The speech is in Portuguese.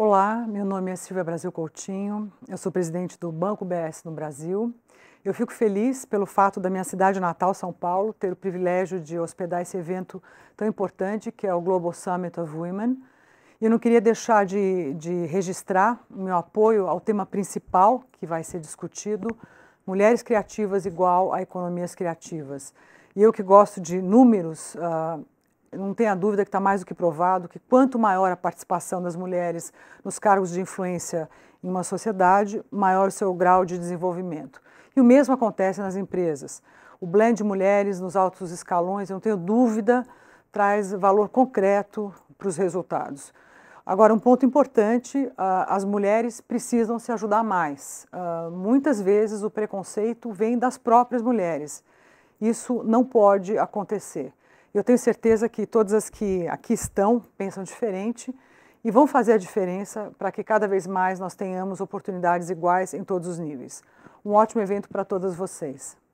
Olá, meu nome é Silvia Brasil Coutinho, eu sou presidente do Banco BS no Brasil. Eu fico feliz pelo fato da minha cidade natal, São Paulo, ter o privilégio de hospedar esse evento tão importante que é o Global Summit of Women. E eu não queria deixar de, de registrar o meu apoio ao tema principal que vai ser discutido, mulheres criativas igual a economias criativas. E eu que gosto de números, uh, não tenha dúvida que está mais do que provado que quanto maior a participação das mulheres nos cargos de influência em uma sociedade, maior o seu grau de desenvolvimento. E o mesmo acontece nas empresas. O blend de mulheres nos altos escalões, eu não tenho dúvida, traz valor concreto para os resultados. Agora, um ponto importante: ah, as mulheres precisam se ajudar mais. Ah, muitas vezes o preconceito vem das próprias mulheres. Isso não pode acontecer. Eu tenho certeza que todas as que aqui estão pensam diferente e vão fazer a diferença para que cada vez mais nós tenhamos oportunidades iguais em todos os níveis. Um ótimo evento para todas vocês.